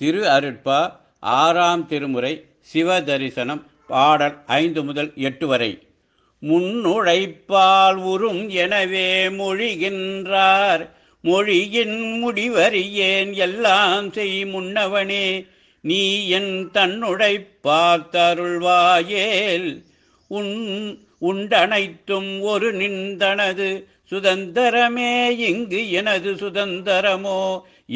திரு அருட்பா ஆறாம் திருமுறை சிவ தரிசனம் பாடல் ஐந்து முதல் எட்டு வரை முன்னுழைப்பால் உறும் எனவே மொழிகின்றார் மொழியின் முடிவறியேன் எல்லாம் செய் முன்னவனே நீ என் தன்னுடைப்பால் தருள்வாயேல் உன் உண்டனைத்தும் ஒரு நின்றனது சுதந்திரமே இங்கு எனது சுதந்திரமோ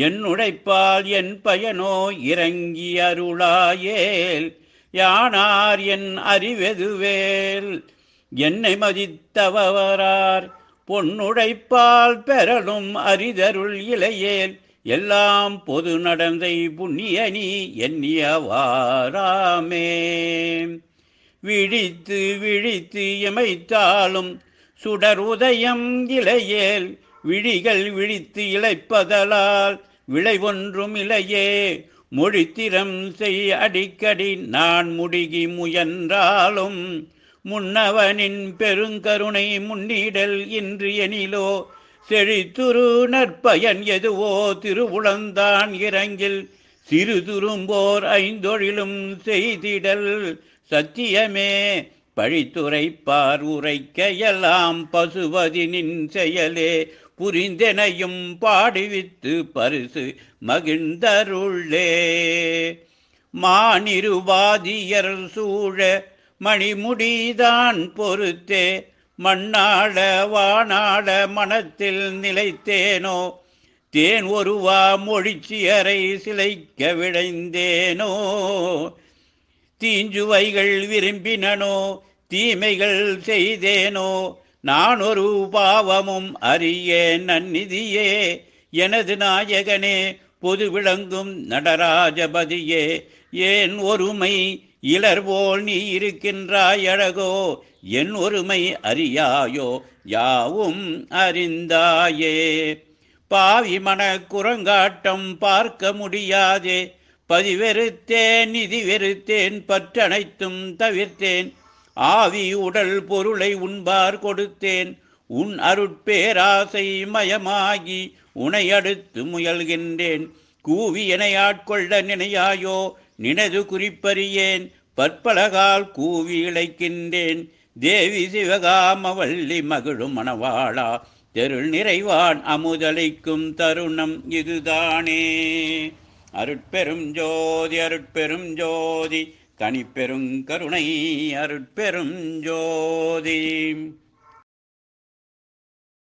என்னுடைப்பால் என் பயனோ இறங்கி அருளாயேல் யானார் என் அறிவெதுவேல் என்னை மதித்தவரார் பொன்னுடைப்பால் பெறலும் அரிதருள் இலையேல் எல்லாம் பொது நடந்தை புண்ணியனி எண்ணியவாராமே விழித்து விழித்து இமைத்தாலும் சுடர் உதயம் இலையேல் விழிகள் விழித்து இழைப்பதலால் விளை ஒன்றும் இலையே மொழித்திறம் செய் அடிக்கடி நான் முடிகி முயன்றாலும் முன்னவனின் பெருங்கருணை முன்னிடல் இன்று எனிலோ செழித்துரு நற்பயன் எதுவோ திருவுளந்தான் இறங்கில் சிறு துரும்போர் ஐந்தொழிலும் செய்திடல் சத்தியமே பழித்துரைப்பார் உரைக்கையெல்லாம் பசுவதினின் செயலே புரிந்தெனையும் பாடுவித்து பரிசு மகிழ்ந்தருள்ளே மானிருவாதியர் சூழ மணிமுடிதான் பொறுத்தே மண்ணாள வானாள மனத்தில் நிலைத்தேனோ தேன் ஒருவா மொழிச்சியரை சிலைக்க விழைந்தேனோ தீஞ்சுவைகள் விரும்பினனோ தீமைகள் செய்தேனோ நான் ஒரு பாவமும் அறிய நன்னிதியே எனது நாயகனே பொது விளங்கும் நடராஜபதியே ஏன் ஒருமை இளர்வோல் நீ இருக்கின்றாய் அழகோ என் ஒருமை அறியாயோ யாவும் அறிந்தாயே பாவி மன குரங்காட்டம் பார்க்க முடியாதே பதிவெறுத்தேன் நிதி வெறுத்தேன் பற்றனைத்தும் தவிர்த்தேன் ஆவி உடல் பொருளை உண்பார் கொடுத்தேன் உன் அருட்பேராசை மயமாகி உனை அடுத்து முயல்கின்றேன் கூவி என ஆட்கொள்ள நினையாயோ நினது குறிப்பறியேன் பற்பலகால் கூவி இழைக்கின்றேன் தேவி சிவகாமவள்ளி மகிழும் மணவாளா தெருள் நிறைவான் அமுதலைக்கும் தருணம் இதுதானே அருட்பெரும் ஜோதி அருட்பெரும் ஜோதி தனிப்பெரும் கருணை அருட்பெரும் ஜோதி